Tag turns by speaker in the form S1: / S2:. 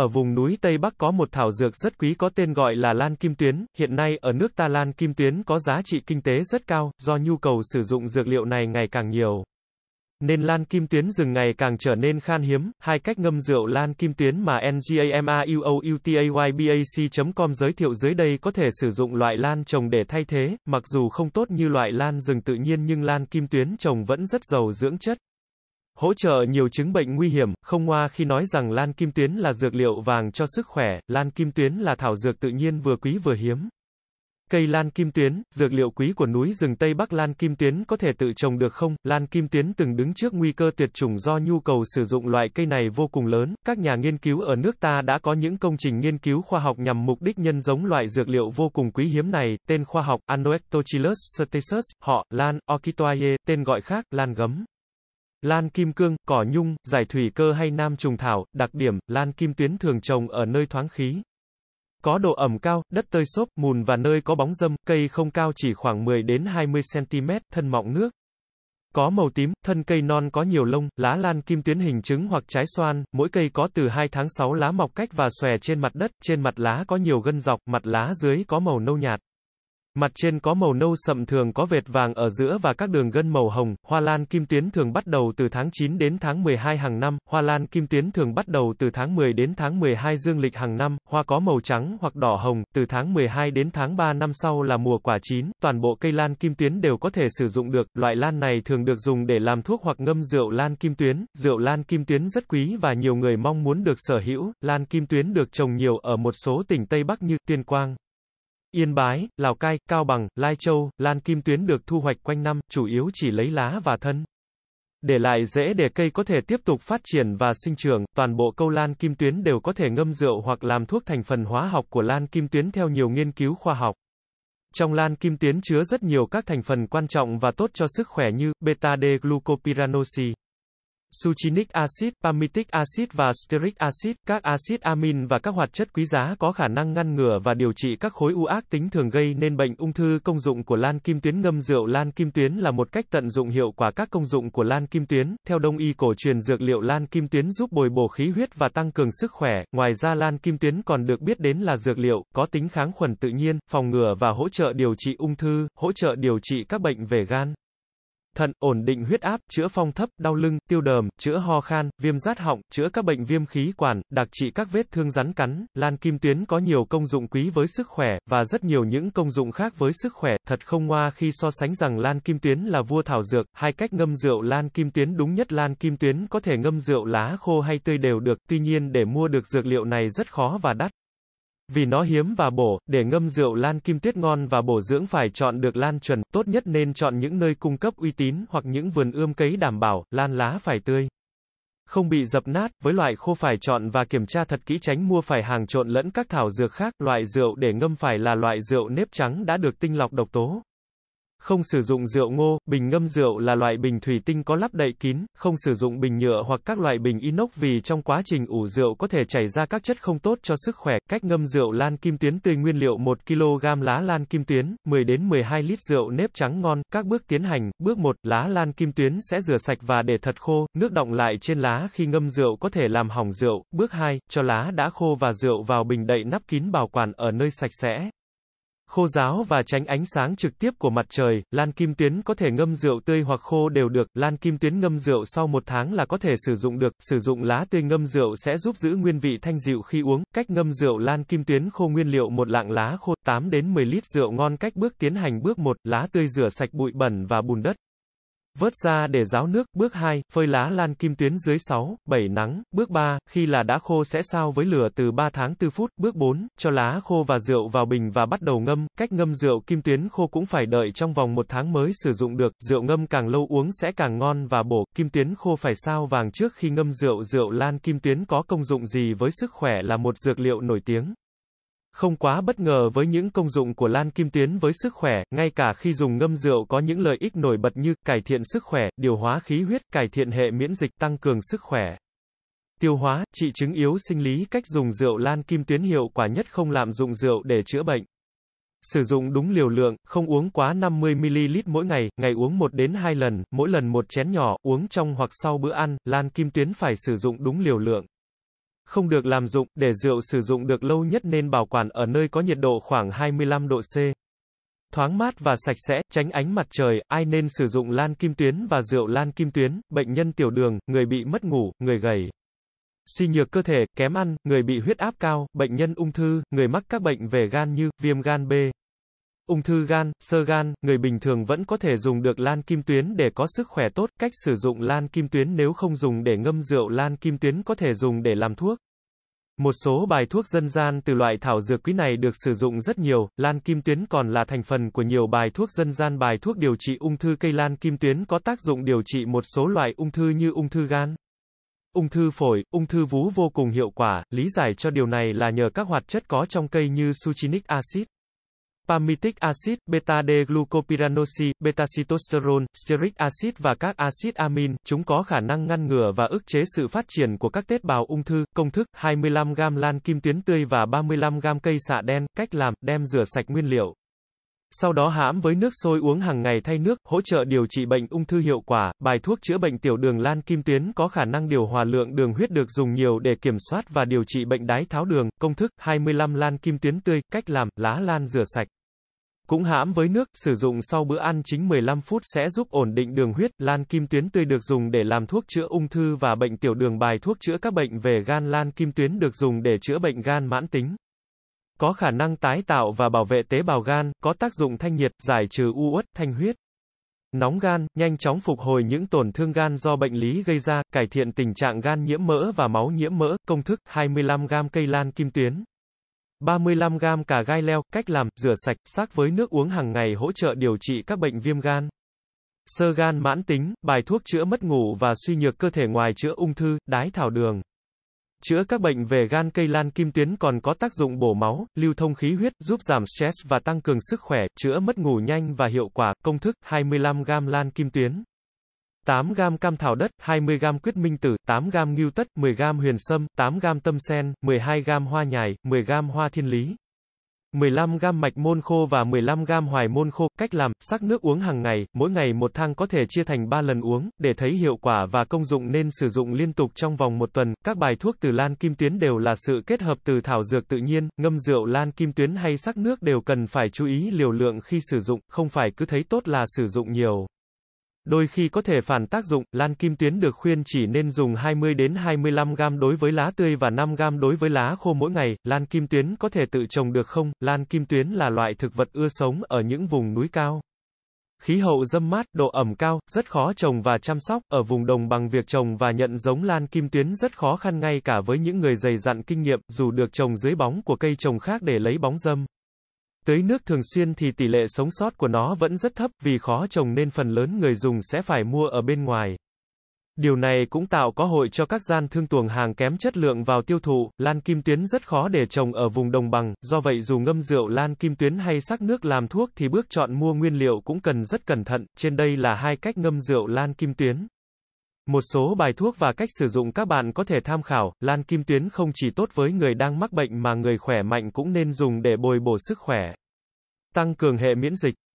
S1: Ở vùng núi Tây Bắc có một thảo dược rất quý có tên gọi là lan kim tuyến, hiện nay ở nước ta lan kim tuyến có giá trị kinh tế rất cao, do nhu cầu sử dụng dược liệu này ngày càng nhiều. Nên lan kim tuyến rừng ngày càng trở nên khan hiếm, hai cách ngâm rượu lan kim tuyến mà ngamauoutaybac.com giới thiệu dưới đây có thể sử dụng loại lan trồng để thay thế, mặc dù không tốt như loại lan rừng tự nhiên nhưng lan kim tuyến trồng vẫn rất giàu dưỡng chất. Hỗ trợ nhiều chứng bệnh nguy hiểm, không ngoa khi nói rằng lan kim tuyến là dược liệu vàng cho sức khỏe, lan kim tuyến là thảo dược tự nhiên vừa quý vừa hiếm. Cây lan kim tuyến, dược liệu quý của núi rừng Tây Bắc lan kim tuyến có thể tự trồng được không? Lan kim tuyến từng đứng trước nguy cơ tuyệt chủng do nhu cầu sử dụng loại cây này vô cùng lớn. Các nhà nghiên cứu ở nước ta đã có những công trình nghiên cứu khoa học nhằm mục đích nhân giống loại dược liệu vô cùng quý hiếm này. Tên khoa học Anoectochilus certesus, họ, lan, orchitoie, tên gọi khác, lan gấm. Lan kim cương, cỏ nhung, giải thủy cơ hay nam trùng thảo, đặc điểm, lan kim tuyến thường trồng ở nơi thoáng khí. Có độ ẩm cao, đất tơi xốp, mùn và nơi có bóng dâm, cây không cao chỉ khoảng 10 đến 20 cm, thân mọng nước. Có màu tím, thân cây non có nhiều lông, lá lan kim tuyến hình trứng hoặc trái xoan, mỗi cây có từ 2 tháng 6 lá mọc cách và xòe trên mặt đất, trên mặt lá có nhiều gân dọc, mặt lá dưới có màu nâu nhạt. Mặt trên có màu nâu sậm thường có vệt vàng ở giữa và các đường gân màu hồng, hoa lan kim tuyến thường bắt đầu từ tháng 9 đến tháng 12 hàng năm, hoa lan kim tuyến thường bắt đầu từ tháng 10 đến tháng 12 dương lịch hàng năm, hoa có màu trắng hoặc đỏ hồng, từ tháng 12 đến tháng 3 năm sau là mùa quả chín, toàn bộ cây lan kim tuyến đều có thể sử dụng được, loại lan này thường được dùng để làm thuốc hoặc ngâm rượu lan kim tuyến, rượu lan kim tuyến rất quý và nhiều người mong muốn được sở hữu, lan kim tuyến được trồng nhiều ở một số tỉnh Tây Bắc như Tuyên Quang, Yên Bái, Lào Cai, Cao Bằng, Lai Châu, lan kim tuyến được thu hoạch quanh năm, chủ yếu chỉ lấy lá và thân. Để lại rễ để cây có thể tiếp tục phát triển và sinh trưởng, toàn bộ câu lan kim tuyến đều có thể ngâm rượu hoặc làm thuốc thành phần hóa học của lan kim tuyến theo nhiều nghiên cứu khoa học. Trong lan kim tuyến chứa rất nhiều các thành phần quan trọng và tốt cho sức khỏe như beta-D-glucopyranoxy succinic acid, palmitic acid và stearic acid, các axit amin và các hoạt chất quý giá có khả năng ngăn ngừa và điều trị các khối u ác tính thường gây nên bệnh ung thư. Công dụng của lan kim tuyến ngâm rượu lan kim tuyến là một cách tận dụng hiệu quả các công dụng của lan kim tuyến. Theo Đông y cổ truyền dược liệu lan kim tuyến giúp bồi bổ khí huyết và tăng cường sức khỏe. Ngoài ra lan kim tuyến còn được biết đến là dược liệu có tính kháng khuẩn tự nhiên, phòng ngừa và hỗ trợ điều trị ung thư, hỗ trợ điều trị các bệnh về gan thận, ổn định huyết áp, chữa phong thấp, đau lưng, tiêu đờm, chữa ho khan, viêm rát họng, chữa các bệnh viêm khí quản, đặc trị các vết thương rắn cắn. Lan kim tuyến có nhiều công dụng quý với sức khỏe và rất nhiều những công dụng khác với sức khỏe. Thật không ngoa khi so sánh rằng lan kim tuyến là vua thảo dược. Hai cách ngâm rượu lan kim tuyến đúng nhất lan kim tuyến có thể ngâm rượu lá khô hay tươi đều được. Tuy nhiên để mua được dược liệu này rất khó và đắt. Vì nó hiếm và bổ, để ngâm rượu lan kim tuyết ngon và bổ dưỡng phải chọn được lan chuẩn, tốt nhất nên chọn những nơi cung cấp uy tín hoặc những vườn ươm cấy đảm bảo, lan lá phải tươi. Không bị dập nát, với loại khô phải chọn và kiểm tra thật kỹ tránh mua phải hàng trộn lẫn các thảo dược khác, loại rượu để ngâm phải là loại rượu nếp trắng đã được tinh lọc độc tố. Không sử dụng rượu ngô, bình ngâm rượu là loại bình thủy tinh có lắp đậy kín, không sử dụng bình nhựa hoặc các loại bình inox vì trong quá trình ủ rượu có thể chảy ra các chất không tốt cho sức khỏe. Cách ngâm rượu lan kim tuyến tươi nguyên liệu 1 kg lá lan kim tuyến, 10 đến 12 lít rượu nếp trắng ngon. Các bước tiến hành, bước 1, lá lan kim tuyến sẽ rửa sạch và để thật khô, nước động lại trên lá khi ngâm rượu có thể làm hỏng rượu. Bước 2, cho lá đã khô và rượu vào bình đậy nắp kín bảo quản ở nơi sạch sẽ khô ráo và tránh ánh sáng trực tiếp của mặt trời, lan kim tuyến có thể ngâm rượu tươi hoặc khô đều được, lan kim tuyến ngâm rượu sau một tháng là có thể sử dụng được, sử dụng lá tươi ngâm rượu sẽ giúp giữ nguyên vị thanh rượu khi uống, cách ngâm rượu lan kim tuyến khô nguyên liệu một lạng lá khô 8 đến 10 lít rượu ngon cách bước tiến hành bước 1, lá tươi rửa sạch bụi bẩn và bùn đất. Vớt ra để ráo nước, bước 2, phơi lá lan kim tuyến dưới 6, 7 nắng, bước 3, khi là đã khô sẽ sao với lửa từ 3 tháng 4 phút, bước 4, cho lá khô và rượu vào bình và bắt đầu ngâm, cách ngâm rượu kim tuyến khô cũng phải đợi trong vòng 1 tháng mới sử dụng được, rượu ngâm càng lâu uống sẽ càng ngon và bổ, kim tuyến khô phải sao vàng trước khi ngâm rượu rượu lan kim tuyến có công dụng gì với sức khỏe là một dược liệu nổi tiếng. Không quá bất ngờ với những công dụng của lan kim tuyến với sức khỏe, ngay cả khi dùng ngâm rượu có những lợi ích nổi bật như cải thiện sức khỏe, điều hóa khí huyết, cải thiện hệ miễn dịch, tăng cường sức khỏe. Tiêu hóa, trị chứng yếu sinh lý cách dùng rượu lan kim tuyến hiệu quả nhất không lạm dụng rượu để chữa bệnh. Sử dụng đúng liều lượng, không uống quá 50ml mỗi ngày, ngày uống 1 đến 2 lần, mỗi lần một chén nhỏ, uống trong hoặc sau bữa ăn, lan kim tuyến phải sử dụng đúng liều lượng. Không được làm dụng, để rượu sử dụng được lâu nhất nên bảo quản ở nơi có nhiệt độ khoảng 25 độ C. Thoáng mát và sạch sẽ, tránh ánh mặt trời, ai nên sử dụng lan kim tuyến và rượu lan kim tuyến, bệnh nhân tiểu đường, người bị mất ngủ, người gầy suy nhược cơ thể, kém ăn, người bị huyết áp cao, bệnh nhân ung thư, người mắc các bệnh về gan như viêm gan B, ung thư gan, sơ gan, người bình thường vẫn có thể dùng được lan kim tuyến để có sức khỏe tốt. Cách sử dụng lan kim tuyến nếu không dùng để ngâm rượu lan kim tuyến có thể dùng để làm thuốc. Một số bài thuốc dân gian từ loại thảo dược quý này được sử dụng rất nhiều, lan kim tuyến còn là thành phần của nhiều bài thuốc dân gian bài thuốc điều trị ung thư cây lan kim tuyến có tác dụng điều trị một số loại ung thư như ung thư gan. Ung thư phổi, ung thư vú vô cùng hiệu quả, lý giải cho điều này là nhờ các hoạt chất có trong cây như succinic acid palmitic acid, beta-D-glucopyranosi, beta-cytosterol, stearic acid và các axit amin, chúng có khả năng ngăn ngừa và ức chế sự phát triển của các tế bào ung thư. Công thức: 25 g lan kim tuyến tươi và 35 g cây xạ đen. Cách làm: đem rửa sạch nguyên liệu. Sau đó hãm với nước sôi uống hàng ngày thay nước, hỗ trợ điều trị bệnh ung thư hiệu quả. Bài thuốc chữa bệnh tiểu đường lan kim tuyến có khả năng điều hòa lượng đường huyết được dùng nhiều để kiểm soát và điều trị bệnh đái tháo đường. Công thức 25 lan kim tuyến tươi, cách làm, lá lan rửa sạch. Cũng hãm với nước, sử dụng sau bữa ăn chính 15 phút sẽ giúp ổn định đường huyết, lan kim tuyến tươi được dùng để làm thuốc chữa ung thư và bệnh tiểu đường bài thuốc chữa các bệnh về gan lan kim tuyến được dùng để chữa bệnh gan mãn tính. Có khả năng tái tạo và bảo vệ tế bào gan, có tác dụng thanh nhiệt, giải trừ u uất, thanh huyết. Nóng gan, nhanh chóng phục hồi những tổn thương gan do bệnh lý gây ra, cải thiện tình trạng gan nhiễm mỡ và máu nhiễm mỡ, công thức 25g cây lan kim tuyến. 35 gram cà gai leo, cách làm, rửa sạch, sắc với nước uống hàng ngày hỗ trợ điều trị các bệnh viêm gan. Sơ gan mãn tính, bài thuốc chữa mất ngủ và suy nhược cơ thể ngoài chữa ung thư, đái thảo đường. Chữa các bệnh về gan cây lan kim tuyến còn có tác dụng bổ máu, lưu thông khí huyết, giúp giảm stress và tăng cường sức khỏe, chữa mất ngủ nhanh và hiệu quả. Công thức 25 gam lan kim tuyến. 8 gam cam thảo đất, 20 gam quyết minh tử, 8 gam ngưu tất, 10 gam huyền sâm, 8 gam tâm sen, 12 gam hoa nhài, 10 gam hoa thiên lý. 15 gam mạch môn khô và 15 gam hoài môn khô. Cách làm, sắc nước uống hàng ngày, mỗi ngày một thang có thể chia thành 3 lần uống, để thấy hiệu quả và công dụng nên sử dụng liên tục trong vòng một tuần. Các bài thuốc từ lan kim tuyến đều là sự kết hợp từ thảo dược tự nhiên, ngâm rượu lan kim tuyến hay sắc nước đều cần phải chú ý liều lượng khi sử dụng, không phải cứ thấy tốt là sử dụng nhiều. Đôi khi có thể phản tác dụng, lan kim tuyến được khuyên chỉ nên dùng 20 đến 25 gam đối với lá tươi và 5 gam đối với lá khô mỗi ngày. Lan kim tuyến có thể tự trồng được không? Lan kim tuyến là loại thực vật ưa sống ở những vùng núi cao. Khí hậu dâm mát, độ ẩm cao, rất khó trồng và chăm sóc, ở vùng đồng bằng việc trồng và nhận giống lan kim tuyến rất khó khăn ngay cả với những người dày dặn kinh nghiệm, dù được trồng dưới bóng của cây trồng khác để lấy bóng dâm. Tưới nước thường xuyên thì tỷ lệ sống sót của nó vẫn rất thấp, vì khó trồng nên phần lớn người dùng sẽ phải mua ở bên ngoài. Điều này cũng tạo cơ hội cho các gian thương tuồng hàng kém chất lượng vào tiêu thụ, lan kim tuyến rất khó để trồng ở vùng đồng bằng, do vậy dù ngâm rượu lan kim tuyến hay sắc nước làm thuốc thì bước chọn mua nguyên liệu cũng cần rất cẩn thận, trên đây là hai cách ngâm rượu lan kim tuyến. Một số bài thuốc và cách sử dụng các bạn có thể tham khảo, lan kim tuyến không chỉ tốt với người đang mắc bệnh mà người khỏe mạnh cũng nên dùng để bồi bổ sức khỏe. Tăng cường hệ miễn dịch